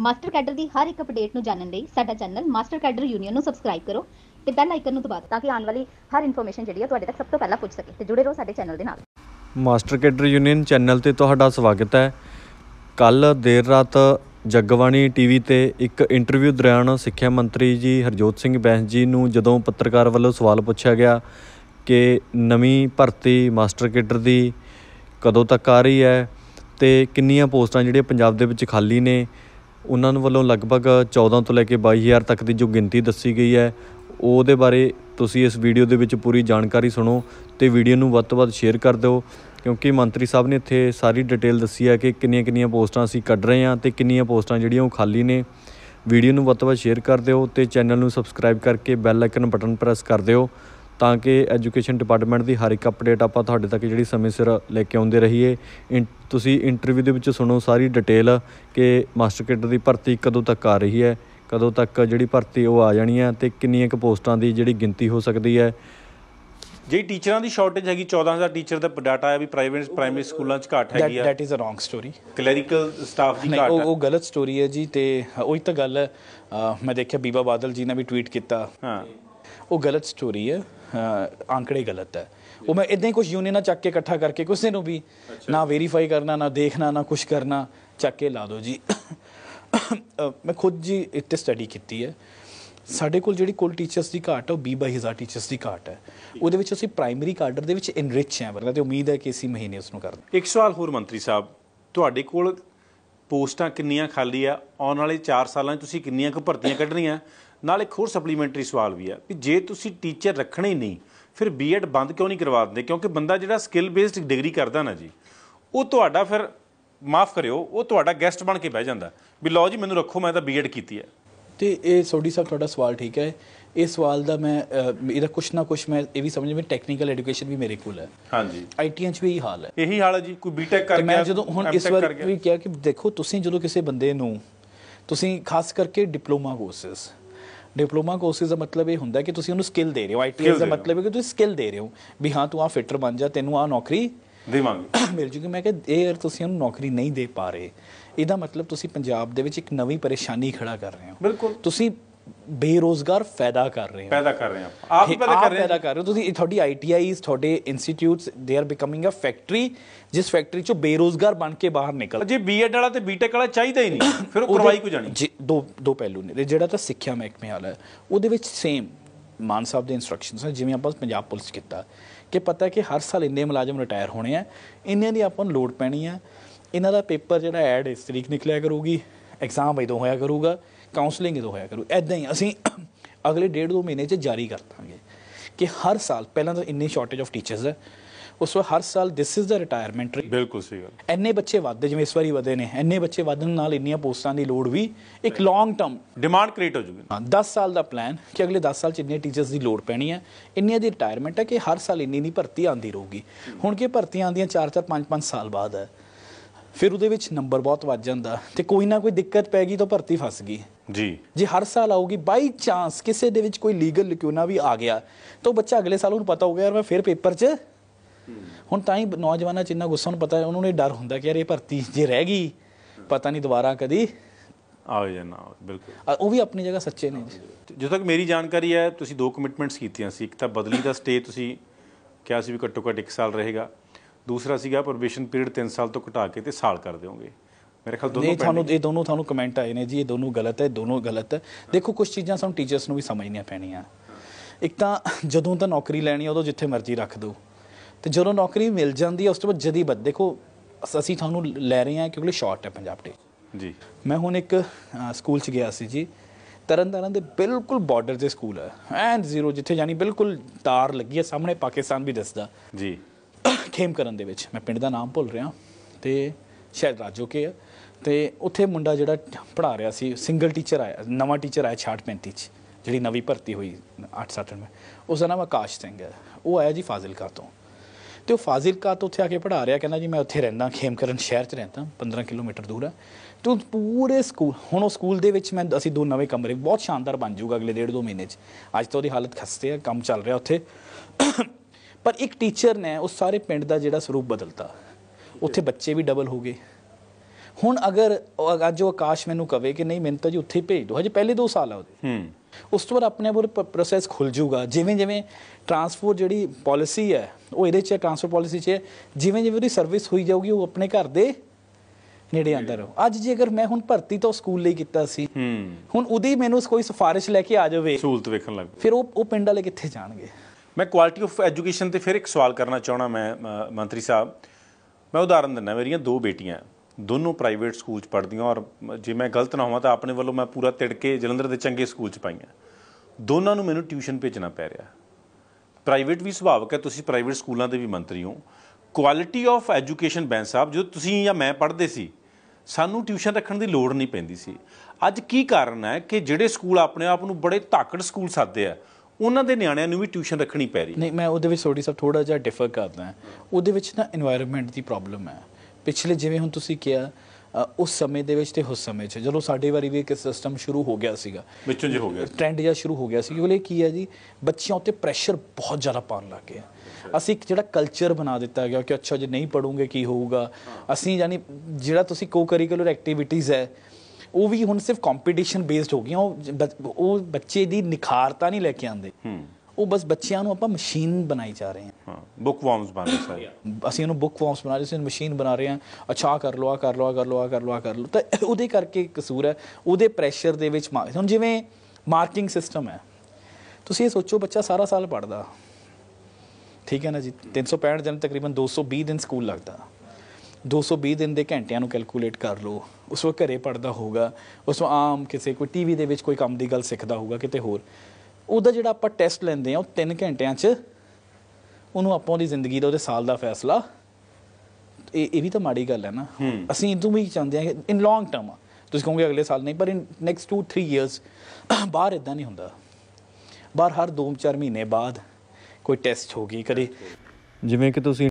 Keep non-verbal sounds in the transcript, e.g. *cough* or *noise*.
master cadre ਦੀ ਹਰ ਇੱਕ update ਨੂੰ ਜਾਣਨ ਲਈ ਸਾਡਾ ਚੈਨਲ ਮਾਸਟਰ ਕੈਡਰ ਯੂਨੀਅਨ ਨੂੰ ਸਬਸਕ੍ਰਾਈਬ ਕਰੋ ਤੇ ਬੈਲ ਆਈਕਨ ਨੂੰ ਦਬਾਓ ਤਾਂ ਕਿ ਆਉਣ ਵਾਲੀ ਹਰ ਇਨਫੋਰਮੇਸ਼ਨ ਜਿਹੜੀ ਹੈ ਤੁਹਾਡੇ ਤੱਕ ਸਭ ਤੋਂ ਪਹਿਲਾਂ ਪਹੁੰਚ ਸਕੇ ਤੇ ਜੁੜੇ ਰਹੋ ਸਾਡੇ ਚੈਨਲ ਦੇ ਨਾਲ ਮਾਸਟਰ ਕੈਡਰ ਯੂਨੀਅਨ ਚੈਨਲ ਤੇ ਤੁਹਾਡਾ ਸਵਾਗਤ ਹੈ ਕੱਲ ਦੇਰ ਰਾਤ ਜਗਵਾਣੀ ਟੀਵੀ ਤੇ ਇੱਕ ਇੰਟਰਵਿਊ ਦੌਰਾਨ ਸਿੱਖਿਆ ਮੰਤਰੀ ਜੀ ਹਰਜੋਤ ਸਿੰਘ ਬੈਂਸ ਜੀ ਨੂੰ ਜਦੋਂ ਪੱਤਰਕਾਰ ਵੱਲੋਂ ਸਵਾਲ ਪੁੱਛਿਆ ਗਿਆ ਕਿ ਨਵੀਂ ਭਰਤੀ ਮਾਸਟਰ ਕੈਡਰ ਦੀ ਕਦੋਂ ਤੱਕ ਆ ਰਹੀ ਹੈ ਤੇ ਕਿੰਨੀਆਂ ਪੋਸਟਾਂ ਜਿਹੜੀਆਂ ਪੰਜਾਬ ਦੇ ਵਿੱਚ ਖਾਲੀ ਨੇ ਉਹਨਾਂ ਨੂੰ ਵੱਲੋਂ ਲਗਭਗ 14 ਤੋਂ ਲੈ ਕੇ 22000 ਤੱਕ ਦੀ ਜੋ ਗਿਣਤੀ ਦੱਸੀ ਗਈ ਹੈ ਉਹਦੇ ਬਾਰੇ ਤੁਸੀਂ ਇਸ ਵੀਡੀਓ ਦੇ ਵਿੱਚ ਪੂਰੀ ਜਾਣਕਾਰੀ ਸੁਣੋ ਤੇ ਵੀਡੀਓ ਨੂੰ ਵੱਧ ਤੋਂ ਵੱਧ ਸ਼ੇਅਰ ਕਰ ਦਿਓ ਕਿਉਂਕਿ ਮੰਤਰੀ ਸਾਹਿਬ ਨੇ ਇੱਥੇ ਸਾਰੀ ਡਿਟੇਲ ਦੱਸੀ ਹੈ ਕਿ ਕਿੰਨੀਆਂ ਕਿੰਨੀਆਂ ਪੋਸਟਾਂ ਅਸੀਂ ਕੱਢ ਰਹੇ ਹਾਂ ਤੇ ਕਿੰਨੀਆਂ ਪੋਸਟਾਂ ਜਿਹੜੀਆਂ ਉਹ ਖਾਲੀ ਨੇ ਵੀਡੀਓ ਨੂੰ ਵੱਧ ਤੋਂ ਵੱਧ ਸ਼ੇਅਰ ਕਰ ਦਿਓ ਤੇ ਚੈਨਲ ਨੂੰ ਸਬਸਕ੍ਰਾਈਬ ਕਰਕੇ ਬੈਲ ਆਈਕਨ ਬਟਨ ਪ੍ਰੈਸ ਕਰ ਦਿਓ ਤਾਂ ਕਿ ਐਜੂਕੇਸ਼ਨ ਡਿਪਾਰਟਮੈਂਟ ਦੀ ਹਰ ਇੱਕ ਅਪਡੇਟ ਆਪਾਂ ਤੁਹਾਡੇ ਤੱਕ ਜਿਹੜੀ ਸਮੇਂ ਸਿਰ ਲੈ ਕੇ ਆਉਂਦੇ ਰਹੀਏ ਤੁਸੀਂ ਇੰਟਰਵਿਊ ਦੇ ਵਿੱਚ ਸੁਣੋ ਸਾਰੀ ਡਿਟੇਲ ਕਿ ਮਾਸਟਰ ਕਿਟ ਦੀ ਭਰਤੀ ਕਦੋਂ ਤੱਕ ਆ ਰਹੀ ਹੈ ਕਦੋਂ ਤੱਕ ਜਿਹੜੀ ਭਰਤੀ ਉਹ ਆ ਜਾਣੀ ਹੈ ਤੇ ਕਿੰਨੀਆਂ ਕੁ ਪੋਸਟਾਂ ਦੀ ਜਿਹੜੀ ਗਿਣਤੀ ਹੋ ਸਕਦੀ ਹੈ ਜੇ ਟੀਚਰਾਂ ਦੀ ਸ਼ਾਰਟੇਜ ਹੈਗੀ 14000 ਟੀਚਰ ਦਾ ਡਾਟਾ ਹੈ ਵੀ ਪ੍ਰਾਈਵੇਟ ਪ੍ਰਾਇਮਰੀ ਸਕੂਲਾਂ 'ਚ ਘਾਟ ਹੈਗੀ ਆ that is a wrong story clerical staff ਦੀ ਘਾਟ ਹੈ ਉਹ ਉਹ ਗਲਤ ਸਟੋਰੀ ਹੈ ਜੀ ਤੇ ਉਹੀ ਤਾਂ ਗੱਲ ਹੈ ਮੈਂ ਦੇਖਿਆ ਬੀਬਾ ਬਾਦਲ ਜੀ ਨੇ ਵੀ ਟਵੀਟ ਕੀਤਾ ਹਾਂ ਉਹ ਗਲਤ ਸਟੋਰੀ ਹੈ ਅੰਕੜੇ ਗਲਤ ਹੈ ਉਹ ਮੈਂ ਇਦਾਂ ਹੀ ਕੁਝ ਯੂਨੀਅਨਾਂ ਚੱਕ ਕੇ ਇਕੱਠਾ ਕਰਕੇ ਕਿਸੇ ਨੂੰ ਵੀ ਨਾ ਵੈਰੀਫਾਈ ਕਰਨਾ ਨਾ ਦੇਖਣਾ ਨਾ ਕੁਝ ਕਰਨਾ ਚੱਕ ਕੇ ਲਾ ਦਿਓ ਜੀ ਮੈਂ ਖੁਦ ਜੀ ਇੱਥੇ ਸਟੱਡੀ ਕੀਤੀ ਹੈ ਸਾਡੇ ਕੋਲ ਜਿਹੜੀ ਕੁੱਲ ਟੀਚਰਸ ਦੀ ਘਾਟ ਹੈ ਉਹ 22000 ਟੀਚਰਸ ਦੀ ਘਾਟ ਹੈ ਉਹਦੇ ਵਿੱਚ ਅਸੀਂ ਪ੍ਰਾਇਮਰੀ ਕਾਡਰ ਦੇ ਵਿੱਚ ਇਨਰਿਚ ਹਾਂ ਵਰਗਾ ਤੇ ਉਮੀਦ ਹੈ ਕਿ ਇਸੇ ਮਹੀਨੇ ਉਸ ਨੂੰ ਕਰ ਇੱਕ ਸਵਾਲ ਹੋਰ ਮੰਤਰੀ ਸਾਹਿਬ ਤੁਹਾਡੇ ਕੋਲ ਪੋਸਟਾਂ ਕਿੰਨੀਆਂ ਖਾਲੀ ਆ ਆਉਣ ਵਾਲੇ 4 ਸਾਲਾਂ 'ਚ ਤੁਸੀਂ ਕਿੰਨੀਆਂ ਕੁ ਭਰਤੀਆਂ ਕੱਢਣੀਆਂ ਨਾਲ ਇੱਕ ਹੋਰ ਸਪਲੀਮੈਂਟਰੀ ਸਵਾਲ ਵੀ ਆ ਕਿ ਜੇ ਤੁਸੀਂ ਟੀਚਰ ਰੱਖਣੇ ਨਹੀਂ ਫਿਰ ਬੀਐਡ ਬੰਦ ਕਿਉਂ ਨਹੀਂ ਕਰਵਾ ਦਿੰਦੇ ਕਿਉਂਕਿ ਬੰਦਾ ਜਿਹੜਾ ਸਕਿੱਲ ਬੇਸਡ ਡਿਗਰੀ ਕਰਦਾ ਨਾ ਜੀ ਉਹ ਤੁਹਾਡਾ ਫਿਰ ਮਾਫ ਕਰਿਓ ਉਹ ਤੁਹਾਡਾ ਗੈਸਟ ਬਣ ਕੇ ਬਹਿ ਜਾਂਦਾ ਵੀ ਲਓ ਜੀ ਮੈਨੂੰ ਰੱਖੋ ਮੈਂ ਤਾਂ ਬੀਐਡ ਕੀਤੀ ਹੈ ਤੇ ਇਹ ਸੋਢੀ ਸਾਹਿਬ ਤੁਹਾਡਾ ਸਵਾਲ ਠੀਕ ਹੈ ਇਹ ਸਵਾਲ ਦਾ ਮੈਂ ਇਹਦਾ ਕੁਛ ਨਾ ਕੁਛ ਮੈਂ ਇਹ ਵੀ ਸਮਝ ਮੈਂ ਟੈਕਨੀਕਲ ਐਜੂਕੇਸ਼ਨ ਵੀ ਮੇਰੇ ਕੋਲ ਹੈ ਹਾਂਜੀ ਆਈਟੀਆਂ 'ਚ ਵੀ ਇਹੀ ਹਾਲ ਹੈ ਇਹੀ ਹਾਲ ਹੈ ਜੀ ਕੋਈ ਬੀਟੈਕ ਕਰ ਗਿਆ ਮੈਂ ਜਦੋਂ ਹੁਣ ਇਸ ਵਾਰ ਵੀ ਕਿਹਾ ਕਿ ਦੇਖੋ ਤੁਸੀਂ ਜਦੋਂ ਕਿਸੇ ਬੰਦੇ ਨੂੰ ਤੁਸੀਂ ਖਾਸ ਕਰਕੇ ਡਿਪਲੋਮਾ ਕੋਰਸਸ ਡਿਪਲੋਮਾ ਕੋਰਸਿਸ ਦਾ ਮਤਲਬ ਇਹ ਹੁੰਦਾ ਕਿ ਤੁਸੀਂ ਉਹਨੂੰ ਸਕਿੱਲ ਦੇ ਰਹੇ ਹੋ ਆਈਟੀਐਸ ਦਾ ਮਤਲਬ ਹੈ ਕਿ ਤੁਸੀਂ ਸਕਿੱਲ ਦੇ ਰਹੇ ਹੋ ਵੀ ਹਾਂ ਤੂੰ ਆ ਫਿਟਰ ਬਣ ਜਾ ਤੈਨੂੰ ਆ ਨੌਕਰੀ ਦੇਵਾਂਗੇ *coughs* ਮਿਲ ਜੂਗੀ ਮੈਂ ਕਿ ਇਹ ਅਰ ਤੁਸੀਂ ਉਹਨੂੰ ਨੌਕਰੀ ਨਹੀਂ ਦੇ ਪਾ ਰਹੇ ਇਹਦਾ ਮਤਲਬ ਤੁਸੀਂ ਪੰਜਾਬ ਦੇ ਵਿੱਚ ਇੱਕ ਨਵੀਂ ਪਰੇਸ਼ਾਨੀ ਖੜਾ ਕਰ ਰਹੇ ਹੋ ਬਿਲਕੁਲ ਤੁਸੀਂ ਬੇਰੋਜ਼ਗਾਰ ਫਾਇਦਾ ਕਰ ਰਹੇ ਆ ਫਾਇਦਾ ਕਰ ਰਹੇ ਆ ਆਪ ਫਾਇਦਾ ਕਰ ਰਹੇ ਆ ਫਾਇਦਾ ਕਰ ਰਹੇ ਹੋ ਤੁਸੀਂ ਤੁਹਾਡੀ ਆਈਟੀਆਈਜ਼ ਤੁਹਾਡੇ ਇੰਸਟੀਟਿਊਟਸ ਦੇ ਆਰ ਬਿਕਮਿੰਗ ਅ ਫੈਕਟਰੀ ਜਿਸ ਫੈਕਟਰੀ ਚੋਂ ਬੇਰੋਜ਼ਗਾਰ ਬਣ ਕੇ ਬਾਹਰ ਨਿਕਲ ਜੇ ਬੀਐਡ ਵਾਲਾ ਤੇ ਬੀਟੈਕ ਵਾਲਾ ਚਾਹੀਦਾ ਹੀ ਨਹੀਂ ਫਿਰ ਉਹ ਕਰਵਾਈ ਕੋ ਜਾਣੀ ਜੀ ਦੋ ਦੋ ਪਹਿਲੂ ਨੇ ਜਿਹੜਾ ਤਾਂ ਸਿੱਖਿਆ ਮਹਿਕਮੇ ਵਾਲਾ ਉਹਦੇ ਵਿੱਚ ਸੇਮ ਮਾਨ ਸਾਹਿਬ ਦੇ ਇਨਸਟਰਕਸ਼ਨਸ ਨੇ ਜਿਵੇਂ ਆਪਾਂ ਪੰਜਾਬ ਪੁਲਿਸ ਕੀਤਾ ਕਿ ਪਤਾ ਕਿ ਹਰ ਸਾਲ ਇੰਨੇ ਮੁਲਾਜ਼ਮ ਰਿਟਾਇਰ ਹੋਣੇ ਆ ਇੰਨੇ ਦੀ ਆਪਾਂ ਨੂੰ ਲੋਡ ਪੈਣੀ ਆ ਇਹਨਾਂ ਦਾ ਪੇਪਰ ਜਿਹੜਾ ਐਡ ਇਸ ਤਰੀਕ ਨਿਕਲਿਆ ਕਰੂਗੀ ਐਗਜ਼ਾਮ ਇਦੋਂ ਹੋਇਆ ਕਰੂਗਾ ਕਾਉਂਸਲਿੰਗ ਦੋ ਹੋਇਆ ਕਰੂ ਐਦਾਂ ਹੀ ਅਸੀਂ ਅਗਲੇ ਡੇਢ ਦੋ ਮਹੀਨੇ 'ਚ ਜਾਰੀ ਕਰ ਦਾਂਗੇ ਕਿ ਹਰ ਸਾਲ ਪਹਿਲਾਂ ਤਾਂ ਇੰਨੀ ਸ਼ਾਰਟੇਜ ਆਫ ਟੀਚਰਸ ਹੈ ਉਸ ਵਾਰ ਹਰ ਸਾਲ ਦਿਸ ਇਜ਼ ਦਾ ਰਿਟਾਇਰਮੈਂਟ ਬਿਲਕੁਲ ਸਹੀ ਗੱਲ ਐਨੇ ਬੱਚੇ ਵੱਧਦੇ ਜਿਵੇਂ ਇਸ ਵਾਰੀ ਵਧੇ ਨੇ ਐਨੇ ਬੱਚੇ ਵਧਣ ਨਾਲ ਇੰਨੀਆਂ ਪੋਸਟਾਂ ਦੀ ਲੋੜ ਵੀ ਇੱਕ ਲੌਂਗ ਟਰਮ ਡਿਮਾਂਡ ਕ੍ਰੀਏਟ ਹੋ ਜੂਗੀ ਹਾਂ 10 ਸਾਲ ਦਾ ਪਲਾਨ ਕਿ ਅਗਲੇ 10 ਸਾਲ ਚ ਇੰਨੇ ਟੀਚਰਸ ਦੀ ਲੋੜ ਪੈਣੀ ਹੈ ਇੰਨੀਆਂ ਦੀ ਰਿਟਾਇਰਮੈਂਟ ਹੈ ਕਿ ਹਰ ਸਾਲ ਇੰਨੀ ਨਹੀਂ ਭਰਤੀ ਆਂਦੀ ਰਹੂਗੀ ਹੁਣ ਕਿ ਭਰਤੀਆਂ ਆਂਦੀਆਂ 4-4 5-5 ਸਾਲ ਬਾਅਦ ਹੈ ਫਿਰ ਉਹਦੇ ਵਿੱਚ ਨੰਬਰ ਬਹੁਤ ਵੱਜ ਜਾਂਦਾ ਤੇ ਕੋਈ ਨਾ ਕੋਈ ਦਿੱਕਤ ਪੈ ਗਈ ਤਾਂ ਭਰਤੀ ਫਸ ਗਈ ਜੀ ਜੇ ਹਰ ਸਾਲ ਆਊਗੀ ਬਾਈ ਚਾਂਸ ਕਿਸੇ ਦੇ ਵਿੱਚ ਕੋਈ ਲੀਗਲ ਲਕਿਉਣਾ ਵੀ ਆ ਗਿਆ ਤਾਂ ਬੱਚਾ ਅਗਲੇ ਸਾਲ ਉਹਨੂੰ ਪਤਾ ਗਿਆ ਯਾਰ ਮੈਂ ਫਿਰ ਪੇਪਰ 'ਚ ਹੁਣ ਤਾਂ ਹੀ ਨੌਜਵਾਨਾਂ 'ਚ ਇੰਨਾ ਗੁੱਸਾ ਨੂੰ ਪਤਾ ਉਹਨਾਂ ਨੂੰ ਡਰ ਹੁੰਦਾ ਕਿ ਯਾਰ ਇਹ ਭਰਤੀ ਜੇ ਰਹਿ ਗਈ ਪਤਾ ਨਹੀਂ ਦੁਬਾਰਾ ਕਦੀ ਆਵੇ ਜਾਂ ਨਾ ਬਿਲਕੁਲ ਉਹ ਵੀ ਆਪਣੀ ਜਗ੍ਹਾ ਸੱਚੇ ਨੇ ਜਦੋਂ ਤੱਕ ਮੇਰੀ ਜਾਣਕਾਰੀ ਹੈ ਤੁਸੀਂ ਦੋ ਕਮਿਟਮੈਂਟਸ ਕੀਤੀਆਂ ਸੀ ਇੱਕ ਤਾਂ ਬਦਲੀ ਦਾ ਸਟੇ ਤੁਸੀਂ ਕਿਹਾ ਸੀ ਵੀ ਘੱਟੋ ਘੱਟ 1 ਸਾਲ ਰਹੇਗਾ ਦੂਸਰਾ ਸੀਗਾ ਪਰਮਿਸ਼ਨ ਪੀਰੀਅਡ 3 ਸਾਲ ਤੋਂ ਘਟਾ ਕੇ ਤੇ ਸਾਲ ਕਰ ਦਿਓਗੇ ਮੇਰੇ ਖਿਆਲ ਦੋਨੋਂ ਨਹੀਂ ਤੁਹਾਨੂੰ ਇਹ ਦੋਨੋਂ ਤੁਹਾਨੂੰ ਕਮੈਂਟ ਆਏ ਨੇ ਜੀ ਇਹ ਦੋਨੋਂ ਗਲਤ ਹੈ ਦੋਨੋਂ ਗਲਤ ਹੈ ਦੇਖੋ ਕੁਝ ਚੀਜ਼ਾਂ ਸਾਨੂੰ ਟੀਚਰਸ ਨੂੰ ਵੀ ਸਮਝਣੀਆਂ ਪੈਣੀਆਂ ਇੱਕ ਤਾਂ ਜਦੋਂ ਤਾਂ ਨੌਕਰੀ ਲੈਣੀ ਉਦੋਂ ਜਿੱਥੇ ਮਰਜ਼ੀ ਰੱਖ ਦੋ ਤੇ ਜਦੋਂ ਨੌਕਰੀ ਮਿਲ ਜਾਂਦੀ ਹੈ ਉਸ ਤੋਂ ਬਾਅਦ ਜਦੀ ਬਦ ਦੇਖੋ ਅਸੀਂ ਤੁਹਾਨੂੰ ਲੈ ਰਹੇ ਹਾਂ ਕਿਉਂਕਿ ਸ਼ਾਰਟ ਹੈ ਪੰਜਾਬ ਟੇ ਜੀ ਮੈਂ ਹੁਣ ਇੱਕ ਸਕੂਲ ਚ ਗਿਆ ਸੀ ਜੀ ਤਰਨਤਾਰਨ ਦੇ ਬਿਲਕੁਲ ਬਾਰਡਰ ਦੇ ਸਕੂਲ ਹੈ ਐਂਡ ਜ਼ੀਰੋ ਜਿੱਥੇ ਜਾਨੀ ਬਿਲਕੁਲ ਤਾਰ ਲੱਗੀ ਹੈ ਸਾਹਮਣੇ ਪਾਕਿਸਤਾਨ ਵੀ ਦਿਸਦਾ ਜੀ ਖੇਮਕਰਨ ਦੇ ਵਿੱਚ ਮੈਂ ਪਿੰਡ ਦਾ ਨਾਮ ਭੁੱਲ ਰਿਹਾ ਤੇ ਸ਼ਾਇਦ ਰਾਜੋ ਕੇ ਤੇ ਉੱਥੇ ਮੁੰਡਾ ਜਿਹੜਾ ਪੜਾ ਰਿਹਾ ਸੀ ਸਿੰਗਲ ਟੀਚਰ ਆਇਆ ਨਵਾਂ ਟੀਚਰ ਆਇਆ 65 ਚ ਜਿਹੜੀ ਨਵੀਂ ਭਰਤੀ ਹੋਈ 8-7 ਵਿੱਚ ਉਸ ਦਾ ਨਾਮ ਆਕਾਸ਼ ਸਿੰਘ ਹੈ ਉਹ ਆਇਆ ਜੀ ਫਾਜ਼ਿਲਕਾ ਤੋਂ ਤੇ ਉਹ ਫਾਜ਼ਿਲਕਾ ਤੋਂ ਉੱਥੇ ਆ ਕੇ ਪੜਾ ਰਿਹਾ ਕਹਿੰਦਾ ਜੀ ਮੈਂ ਉੱਥੇ ਰਹਿੰਦਾ ਖੇਮਕਰਨ ਸ਼ਹਿਰ 'ਚ ਰਹਿੰਦਾ 15 ਕਿਲੋਮੀਟਰ ਦੂਰ ਹੈ ਤੇ ਪੂਰੇ ਸਕੂਲ ਹੁਣ ਉਹ ਸਕੂਲ ਦੇ ਵਿੱਚ ਮੈਂ ਅਸੀਂ ਦੋ ਨਵੇਂ ਕਮਰੇ ਬਹੁਤ ਸ਼ਾਨਦਾਰ ਬਣ ਜਾਊਗਾ ਅਗਲੇ ਡੇਢ ਦੋ ਮਹੀਨੇ 'ਚ ਅੱਜ ਤਾਂ ਉਹਦੀ ਹਾਲਤ ਖਸਤੇ ਹੈ ਕੰਮ ਚੱਲ ਰਿਹਾ ਉੱਥੇ ਪਰ ਇੱਕ ਟੀਚਰ ਨੇ ਉਸ ਸਾਰੇ ਪਿੰਡ ਦਾ ਜਿਹੜਾ ਸਰੂਪ ਬਦਲਤਾ ਉੱਥੇ ਬੱਚੇ ਵੀ ਡਬਲ ਹੋ ਗਏ ਹੁਣ ਅਗਰ ਅੱਜ ਉਹ ਆਕਾਸ਼ ਮੈਨੂੰ ਕਵੇ ਕਿ ਨਹੀਂ ਮੈਨੂੰ ਤਾਂ ਜੀ ਉੱਥੇ ਭੇਜ ਦਿਓ ਹਜੇ ਪਹਿਲੇ 2 ਸਾਲ ਆ ਉਹਦੇ ਹੂੰ ਉਸ ਤੋਂ ਬਾਅਦ ਆਪਣੇ ਆਪ ਪ੍ਰੋਸੈਸ ਖੁੱਲ ਜੂਗਾ ਜਿਵੇਂ ਜਿਵੇਂ ਟਰਾਂਸਪੋਰਟ ਜਿਹੜੀ ਪਾਲਿਸੀ ਹੈ ਉਹ ਇਹਦੇ 'ਚ ਟਰਾਂਸਫਰ ਪਾਲਿਸੀ 'ਚ ਜਿਵੇਂ ਜਿਵੇਂ ਉਹਦੀ ਸਰਵਿਸ ਹੋਈ ਜਾਊਗੀ ਉਹ ਆਪਣੇ ਘਰ ਦੇ ਨੇੜੇ ਅੰਦਰ ਰਹੋ ਅੱਜ ਜੇ ਅਗਰ ਮੈਂ ਹੁਣ ਭਰਤੀ ਤਾਂ ਸਕੂਲ ਲਈ ਕੀਤਾ ਸੀ ਹੂੰ ਹੁਣ ਉਹਦੀ ਮੈਨੂੰ ਕੋਈ ਸਿਫਾਰਿਸ਼ ਲੈ ਕੇ ਆ ਜਾਵੇ ਸਹੂਲਤ ਵੇਖਣ ਲੱਗ ਫਿਰ ਉਹ ਉਹ ਪਿੰਡ ਵਾਲੇ ਕਿੱਥੇ ਜਾਣਗੇ ਮੈਂ ਕੁਆਲਿਟੀ ਆਫ ਐਜੂਕੇਸ਼ਨ ਤੇ ਫਿਰ ਇੱਕ ਸਵਾਲ ਕਰਨਾ ਚਾਹਣਾ ਮੈਂ ਮੰਤਰੀ ਸਾਹਿਬ ਮੈਂ ਉਦਾਹਰਨ ਦਿੰਦਾ ਮੇਰੀਆਂ ਦੋ ਬੇਟੀਆਂ ਦੋਨੋਂ ਪ੍ਰਾਈਵੇਟ ਸਕੂਲ ਚ ਪੜ੍ਹਦੀਆਂ ਔਰ ਜੇ ਮੈਂ ਗਲਤ ਨਾ ਹੋਵਾਂ ਤਾਂ ਆਪਣੇ ਵੱਲੋਂ ਮੈਂ ਪੂਰਾ ਤਿੜਕੇ ਜਲੰਧਰ ਦੇ ਚੰਗੇ ਸਕੂਲ ਚ ਪਾਈਆਂ ਦੋਨਾਂ ਨੂੰ ਮੈਨੂੰ ਟਿਊਸ਼ਨ ਭੇਜਣਾ ਪੈ ਰਿਹਾ ਪ੍ਰਾਈਵੇਟ ਵੀ ਸੁਭਾਵਕ ਹੈ ਤੁਸੀਂ ਪ੍ਰਾਈਵੇਟ ਸਕੂਲਾਂ ਦੇ ਵੀ ਮੰਤਰੀ ਹੋ ਕੁਆਲਿਟੀ ਆਫ ਐਜੂਕੇਸ਼ਨ ਬੈਂ ਸਾਹਿਬ ਜਦੋਂ ਤੁਸੀਂ ਜਾਂ ਮੈਂ ਪੜ੍ਹਦੇ ਸੀ ਸਾਨੂੰ ਟਿਊਸ਼ਨ ਰੱਖਣ ਦੀ ਲੋੜ ਨਹੀਂ ਪੈਂਦੀ ਸੀ ਅੱਜ ਕੀ ਕਾਰਨ ਹੈ ਕਿ ਜਿਹੜੇ ਸਕੂਲ ਆਪਣੇ ਆਪ ਨੂੰ ਬੜੇ ਧਾਕੜ ਸਕੂਲ ਸਾਦੇ ਆ ਉਹਨਾਂ ਦੇ ਨਿਆਣਿਆਂ ਨੂੰ ਵੀ ਟਿਊਸ਼ਨ ਰੱਖਣੀ ਪੈ ਰਹੀ ਨਹੀਂ ਮੈਂ ਉਹਦੇ ਵਿੱਚ ਥੋੜੀ ਸਭ ਥੋੜਾ ਜਿਹਾ ਡਿਫਰ ਕਰਦਾ ਹਾਂ ਉਹਦੇ ਵਿੱਚ ਨਾ এনवायरमेंट ਦੀ ਪ੍ਰੋਬਲਮ ਹੈ ਪਿਛਲੇ ਜਿਵੇਂ ਹੁਣ ਤੁਸੀਂ ਕਿਹਾ ਉਸ ਸਮੇਂ ਦੇ ਵਿੱਚ ਤੇ ਉਸ ਸਮੇਂ 'ਚ ਜਦੋਂ ਸਾਡੇ ਵਾਰੀ ਵੀ ਇੱਕ ਸਿਸਟਮ ਸ਼ੁਰੂ ਹੋ ਗਿਆ ਸੀਗਾ ਵਿੱਚੋਂ ਜੇ ਹੋ ਗਿਆ ਟ੍ਰੈਂਡ ਜਿਹਾ ਸ਼ੁਰੂ ਹੋ ਗਿਆ ਸੀ ਉਹਲੇ ਕੀ ਹੈ ਜੀ ਬੱਚਿਆਂ ਉੱਤੇ ਪ੍ਰੈਸ਼ਰ ਬਹੁਤ ਜ਼ਿਆਦਾ ਪਾਉਣ ਲੱਗ ਗਏ ਅਸੀਂ ਇੱਕ ਜਿਹੜਾ ਕਲਚਰ ਬਣਾ ਦਿੱਤਾ ਗਿਆ ਕਿ ਅੱਛਾ ਜੇ ਨਹੀਂ ਪੜੋਗੇ ਕੀ ਹੋਊਗਾ ਅਸੀਂ ਯਾਨੀ ਜਿਹੜਾ ਤੁਸੀਂ ਕੋ ਕਰਿਕੂਲਰ ਐਕਟੀਵਿਟੀਜ਼ ਹੈ ਉਹ ਵੀ ਹੁਣ ਸਿਰਫ ਕੰਪੀਟੀਸ਼ਨ ਬੇਸਡ ਹੋ ਗਈਆਂ ਉਹ ਉਹ ਬੱਚੇ ਦੀ ਨਿਖਾਰਤਾ ਨਹੀਂ ਲੈ ਕੇ ਆਂਦੇ ਉਹ ਬਸ ਬੱਚਿਆਂ ਨੂੰ ਆਪਾਂ ਮਸ਼ੀਨ ਬਣਾਈ ਜਾ ਰਹੇ ਹਾਂ ਹਾਂ ਬੁੱਕ ਵਾਰਮਸ ਬਣਾ ਰਹੇ ਹਾਂ ਅਸੀਂ ਇਹਨੂੰ ਬੁੱਕ ਵਾਰਮਸ ਬਣਾ ਰਹੇ ਹਾਂ ਮਸ਼ੀਨ ਬਣਾ ਰਹੇ ਹਾਂ ਅੱਛਾ ਕਰ ਲੋ ਆ ਕਰ ਲੋ ਆ ਕਰ ਲੋ ਆ ਕਰ ਲੋ ਆ ਕਰ ਲੋ ਤਾਂ ਉਹਦੇ ਕਰਕੇ ਕਸੂਰ ਹੈ ਉਹਦੇ ਪ੍ਰੈਸ਼ਰ ਦੇ ਵਿੱਚ ਹੁਣ ਜਿਵੇਂ ਮਾਰਕਿੰਗ ਸਿਸਟਮ ਹੈ ਤੁਸੀਂ ਇਹ ਸੋਚੋ ਬੱਚਾ ਸਾਰਾ ਸਾਲ ਪੜਦਾ ਠੀਕ ਹੈ ਨਾ ਜੀ 365 ਦਿਨ ਤਕਰੀਬਨ 220 ਦਿਨ ਸਕੂਲ ਲੱਗਦਾ 220 ਦਿਨ ਦੇ ਘੰਟਿਆਂ ਨੂੰ ਕੈਲਕੂਲੇਟ ਕਰ ਲਓ ਉਸ ਵਕਤ ਘਰੇ ਪੜਦਾ ਹੋਊਗਾ ਉਸ ਨੂੰ ਆਮ ਕਿਸੇ ਕੋਈ ਟੀਵੀ ਦੇ ਵਿੱਚ ਕੋਈ ਕੰਮ ਦੀ ਗੱਲ ਸਿੱਖਦਾ ਹੋਊਗਾ ਕਿਤੇ ਹੋਰ ਉਹਦਾ ਜਿਹੜਾ ਆਪਾਂ ਟੈਸਟ ਲੈਂਦੇ ਆ ਉਹ 3 ਘੰਟਿਆਂ 'ਚ ਉਹਨੂੰ ਆਪਾਂ ਦੀ ਜ਼ਿੰਦਗੀ ਦਾ ਉਹਦੇ ਸਾਲ ਦਾ ਫੈਸਲਾ ਇਹ ਇਹ ਵੀ ਤਾਂ ਮਾੜੀ ਗੱਲ ਹੈ ਨਾ ਅਸੀਂ ਇਦੋਂ ਵੀ ਚਾਹੁੰਦੇ ਆ ਇਨ ਲੌਂਗ ਟਰਮ ਤੁਸੀਂ ਕਹੋਗੇ ਅਗਲੇ ਸਾਲ ਨਹੀਂ ਪਰ ਇਨ ਨੈਕਸਟ 2 3 ਇਅਰਸ ਬਾਹਰ ਇਦਾਂ ਨਹੀਂ ਹੁੰਦਾ ਬਾਹਰ ਹਰ 2-4 ਮਹੀਨੇ ਬਾਅਦ ਕੋਈ ਟੈਸਟ ਹੋਗੀ ਕਦੇ ਜਿਵੇਂ ਕਿ ਤੁਸੀਂ